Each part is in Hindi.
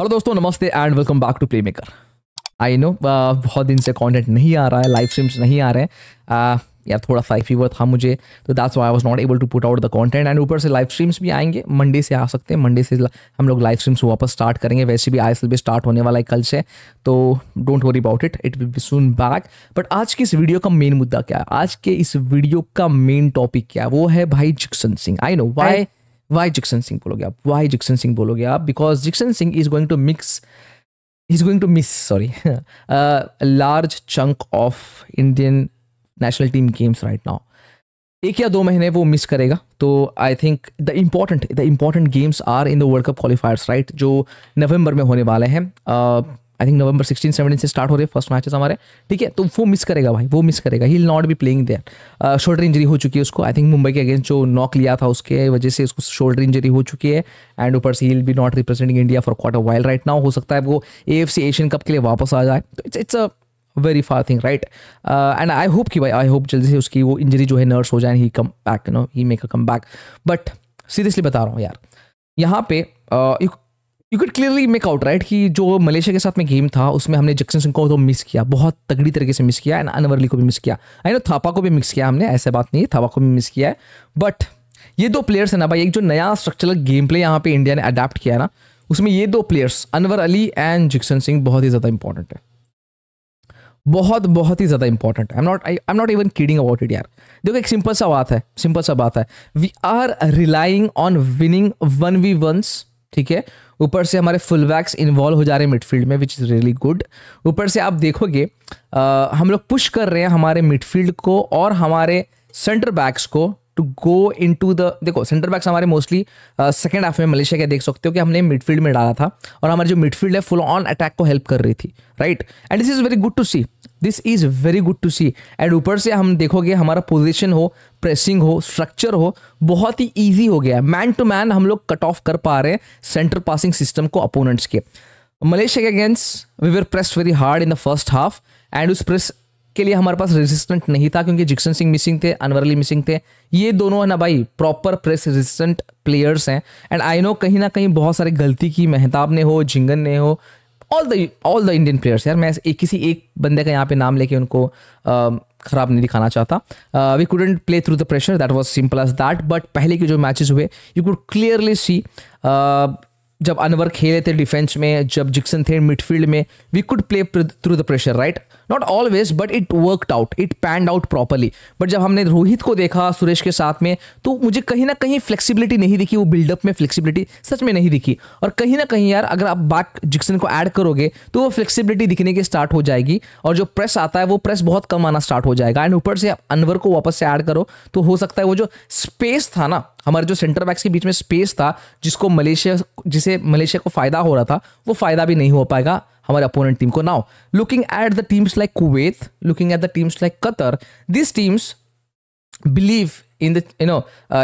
हेलो दोस्तों नमस्ते and welcome back to play maker I know बहुत दिन से कंटेंट नहीं आ रहा है लाइव स्ट्रीम्स नहीं आ रहे हैं uh, यार थोड़ा सा फीवर था मुझे तो that's why I was not able to put out the content and ऊपर से लाइव स्ट्रीम्स भी आएंगे मंडे से आ सकते हैं मंडे से हम लोग लाइव स्ट्रीम्स वापस स्टार्ट करेंगे वैसे भी आई भी स्टार्ट होने वाला है कल से तो don't worry about it it will be soon back but आज के इस वीडियो का मेन मुद्दा क्या है आज के इस वीडियो का मेन टॉपिक क्या है वो है भाई Jeakson Singh I know why why Jeakson Singh बोलोगे आप वाई जिक्सन सिंह बोलोगे आप because Jeakson Singh is going to mix is going to miss sorry large chunk of Indian national team games right now एक या दो महीने वो मिस करेगा तो I think the important the important games are in the world cup qualifiers right जो नवंबर में होने वाले हैं uh, I think November sixteen seventeen से स्टार्ट हो रहे फर्स्ट मैचेस हमारे ठीक है तो वो मिस करेगा भाई वो मिस करेगा he not be playing there shoulder injury हो चुकी है उसको आई थिंक मुंबई के अगेंस्ट जो नॉक लिया था उसके वजह से उसको शोल्डर इंजरी हो चुकी है एंड ऊपर से he be not representing India for quarter while right now हो सकता है वो ए एशियन कप के लिए वापस आ जाए तो it's it's a very far thing right and I hope कि भाई आई होप जल्दी से उसकी वो इंजरी जो है नर्स हो जाए he come back no he make a come back but seriously बता रहा हूँ यार यहाँ पे uh, you can clearly make out right कि जो मलेशिया के साथ में गेम था उसमें हमने जक्सन सिंह को तो मिस किया बहुत तगड़ी तरीके से मिस किया एंड अनवरली को भी मिस किया आई नो थापा को भी मिस किया हमने ऐसे बात नहीं है थापा को भी मिस किया है बट ये दो प्लेयर्स है ना भाई एक जो नया स्ट्रक्चरल गेम प्ले यहाँ पे इंडिया ने अडाप्ट किया ना उसमें ये दो प्लेयर्स अनवर अली एंड जिक्सन सिंह बहुत ही ज़्यादा इंपॉर्टेंट है बहुत बहुत ही ज़्यादा important I am not I am not even kidding about it यार देखो एक सिंपल सा बात है सिंपल सा बात है we are relying on winning one we once ठीक है ऊपर से हमारे फुल बैक्स इन्वॉल्व हो जा रहे हैं मिडफील्ड में विच इज़ रियली गुड ऊपर से आप देखोगे आ, हम लोग पुश कर रहे हैं हमारे मिडफील्ड को और हमारे सेंटर बैक्स को to go into the देखो सेंटर बैक्स हमारे मोस्टली सेकेंड हाफ में मलेशिया के देख सकते हो कि हमने मिडफील्ड में डाला था और हमारे जो मिडफील्ड है फुल ऑन अटैक को हेल्प कर रही थी right and this is very good to see this is very good to see and ऊपर से हम देखोगे हमारा पोजिशन हो प्रेसिंग हो स्ट्रक्चर हो बहुत ही ईजी हो गया है मैन टू मैन हम लोग कट ऑफ कर पा रहे हैं सेंटर पासिंग सिस्टम को अपोनेंट्स के मलेशिया के against we were press very hard in the first half and उस प्रेस के लिए हमारे पास रेजिस्टेंट नहीं था क्योंकि जिक्सन सिंह मिसिंग थे अनवरली मिसिंग थे ये दोनों है ना भाई प्रॉपर प्रेस रेजिस्टेंट प्लेयर्स हैं एंड आई नो कहीं ना कहीं बहुत सारी गलती की मेहताब ने हो जिंगन ने हो all the all the Indian players यार मैं एक किसी एक बंदे का यहाँ पे नाम लेके उनको ख़राब नहीं दिखाना चाहता we couldn't play through the pressure that was simple as that but पहले के जो मैचेस हुए यू कुड क्लियरली सी जब अनवर खेले थे डिफेंस में जब जिक्सन थे मिडफील्ड में we could play through the pressure right not always but it worked out it panned out properly but जब हमने रोहित को देखा सुरेश के साथ में तो मुझे कहीं ना कहीं फ्लेक्सिबिलिटी नहीं दिखी वो बिल्डअप में फ्लेक्सिबिलिटी सच में नहीं दिखी और कहीं ना कहीं यार अगर आप बात जिक्सन को ऐड करोगे तो वो फ्लेक्सिबिलिटी दिखने की स्टार्ट हो जाएगी और जो प्रेस आता है वो प्रेस बहुत कम आना स्टार्ट हो जाएगा एंड ऊपर से अनवर को वापस से ऐड करो तो हो सकता है वो जो स्पेस था ना हमारे जो सेंटर बैक्स के बीच में स्पेस था जिसको मलेशिया जिसे मलेशिया को फ़ायदा हो रहा था वो फ़ायदा भी नहीं हो पाएगा हमारे अपोनेंट टीम को now looking at the teams like Kuwait looking at the teams like Qatar this teams believe in the you know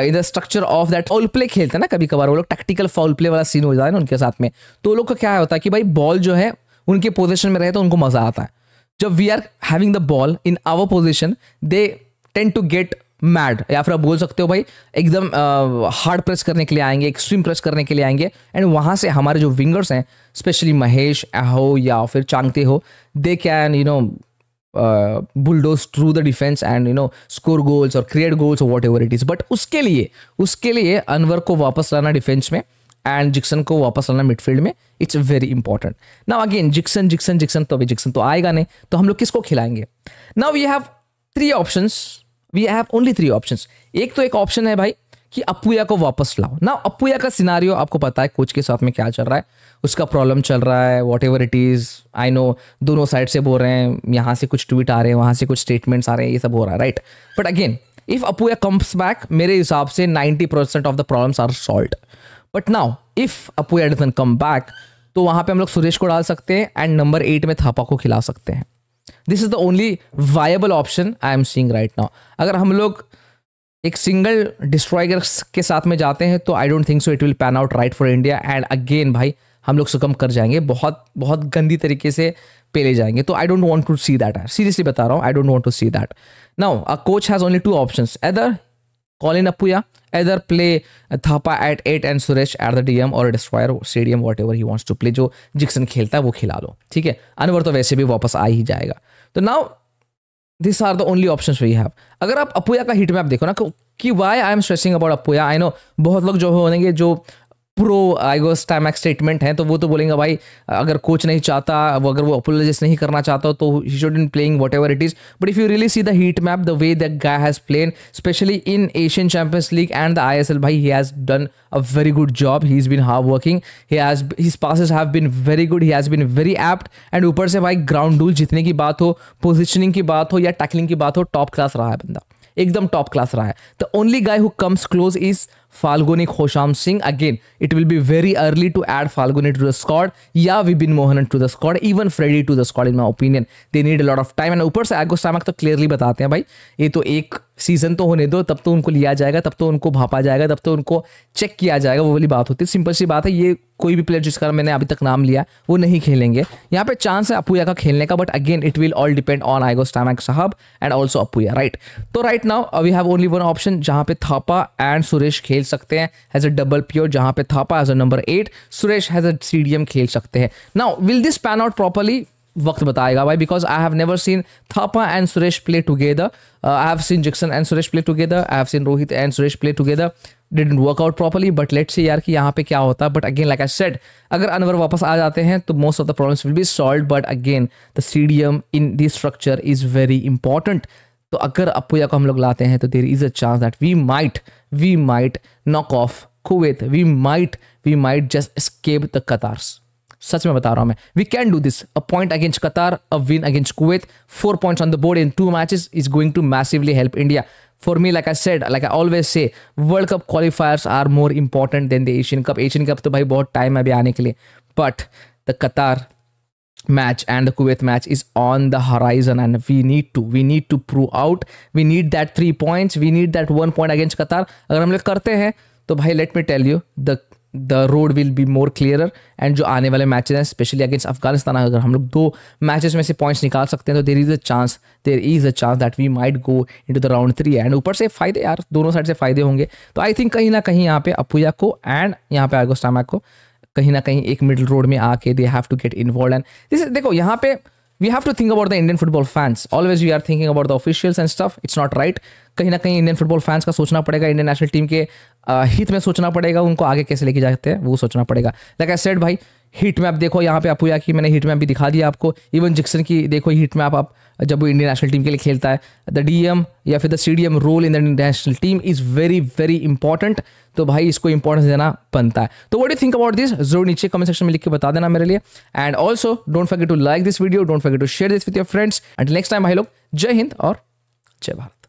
in the structure of that foul play खेलते हैं ना कभी कभार वो लोग टैक्टिकल फाउल प्ले वाला सीन हो जाता है ना उनके साथ में तो वो लोग का क्या होता है कि भाई बॉल जो है उनके पोजिशन में रहे तो उनको मजा आता है जब we are having the ball in our position they tend to get mad या फिर आप बोल सकते हो भाई एकदम हार्ड प्रेस करने के लिए आएंगे एक्सट्रीम प्रेस करने के लिए आएंगे एंड वहाँ से हमारे जो विंगर्स हैं स्पेशली महेश हो या फिर चांगते हो they can you know bulldoze through the defence and you know score goals और क्रिएट गोल्स और whatever it is but उसके लिए उसके लिए अनवर को वापस लाना डिफेंस में एंड जिक्सन को वापस लाना मिडफील्ड में it's very important now again Jeakson Jeakson Jeakson तो अभी जिक्सन तो आएगा नहीं तो हम लोग किसको खिलाएंगे now we have three options we have only three option एक तो एक ऑप्शन है भाई कि अपूया को वापस लाओ ना अपूया का सिनारियो आपको पता है कोच के साथ में क्या चल रहा है उसका प्रॉब्लम चल रहा है whatever it is I know दोनों साइड से बोल रहे हैं यहाँ से कुछ ट्वीट आ रहे हैं वहाँ से कुछ स्टेटमेंट्स आ रहे हैं ये सब हो रहा है right but again if Apuya comes back मेरे हिसाब से ninety percent of the problems are solve but now if Apuya doesn't come back तो वहाँ पे हम लोग सुरेश को डाल सकते हैं एंड नंबर एट में थापा को खिला सकते हैं this is the only viable option I am seeing right now अगर हम लोग एक सिंगल डिस्ट्रॉयर के साथ में जाते हैं तो I don't think so it will pan out right for India and again भाई हम लोग सुकम कर जाएंगे बहुत बहुत गंदी तरीके से पेले जाएंगे तो I don't want to see that seriously बता रहा हूँ I don't want to see that now a coach has only two option either Colin Apuya either play एट at 8 and Suresh at the और destroyer stadium whatever he wants to play जो जिक्सन खेलता है वो खिला लो ठीक है अनवर तो वैसे भी वापस आ ही जाएगा तो now this are the only option we have अगर आप अपुया का हीट मैप देखो ना कि why I am stressing about Apuya I know बहुत लोग जो होंगे जो प्रो आईगोस टाइमैक्स स्टेटमेंट है तो वो तो बोलेंगे भाई अगर कोच नहीं चाहता वो अगर वो अपोलोजिस नहीं करना चाहता तो he should in playing whatever it is but if you really see the heat map the way that guy has played specially in Asian Champions League and the I S L भाई he has done a very good job he is been hard working his his passes have been very good he has been very apt and ऊपर से भाई ग्राउंड रूल जीतने की बात हो पोजिशनिंग की बात हो या टैकलिंग की बात हो टॉप क्लास रहा है बंदा एकदम टॉप क्लास रहा है the only guy who comes close is Phalguni Khosham Singh again it will be very early to add Phalguni to the squad या Vibin Mohan to the squad even Freddy to the squad in my opinion they need lot of time and ऊपर से एगो तो क्लियरली बताते हैं भाई ये तो एक सीजन तो होने दो तब तो उनको लिया जाएगा तब तो उनको भापा जाएगा तब तो उनको चेक किया जाएगा वो वाली बात होती है सिंपल सी बात है ये कोई भी प्लेयर जिसका मैंने अभी तक नाम लिया वो नहीं खेलेंगे यहाँ पे चांस है अपूया का खेलने का but again it will all depend on Igor Stimac साहब एंड ऑल्सो अपूया राइट तो right now we have only one option जहाँ पे थापा एंड सुरेश खेल सकते हैं एज अ डबल प्योर जहाँ पे Thapa as a number eight Suresh has a C खेल सकते हैं now will this pan out properly वक्त बताएगा भाई because I have never seen Thapa and Suresh play together I have seen Jeakson and Suresh play together I have seen Rohit and Suresh play together didn't work out properly but let see यार कि यहाँ पे क्या होता है but again like I said अगर अनवर वापस आ जाते हैं तो most of the problems will be solve but again the CDM in this structure is very important तो अगर अपुया को हम लोग लाते हैं तो there is a chance that we might we might knock off Kuwait we might we might just escape the Qatars सच में बता रहा हूं मैं we can do this a point against Qatar a win against Kuwait four points on the board in two matches is going to massively help India for me like i said like i always say world cup qualifiers are more important than the asian cup asian cup to bhai bahut time hai abhi aane ke liye but the qatar match and the kuwait match is on the horizon and we need to we need to prove out we need that three points we need that one point against qatar agar hum log karte hain to bhai let me tell you the the road will be more clear and जो आने वाले मैचेज हैं स्पेशली अगेंस्ट अफगानिस्तान अगर हम लोग दो मैचेस में से पॉइंट्स निकाल सकते हैं तो there is a chance there is a chance that we might go into the round three and ऊपर से फायदे यार दोनों साइड से फायदे होंगे तो आई थिंक कहीं ना कहीं यहाँ पे अपूया को एंड यहाँ पे आगोस्टामा को कहीं ना कहीं एक मिडिल रोड में आके they have to get involve and this देखो यहाँ पे we have to think about the Indian football fans. Always we are thinking about the officials and stuff. It's not right कहीं ना कहीं इंडियन फुटबॉल फैंस का सोचना पड़ेगा इंडियन नेशनल टीम के हित में सोचना पड़ेगा उनको आगे कैसे लेके जाते हैं वो सोचना पड़ेगा लाइक आई सेड भाई हीट मैप देखो यहाँ पे अपूया की मैंने हीट मैप भी दिखा दिया आपको इवन जिक्सन की देखो हीट मैप आप जब वो इंडियन नेशनल टीम के लिए खेलता है द डीएम या फिर the CDM role in the national team is very very important तो भाई इसको इंपॉर्टेंस देना बनता है तो what you think about this जरूर नीचे कमेंट सेक्शन में लिख के बता देना मेरे लिए and also don't forget to like this video don't forget to share this with your friends and next time भाई लोग जय हिंद और जय भारत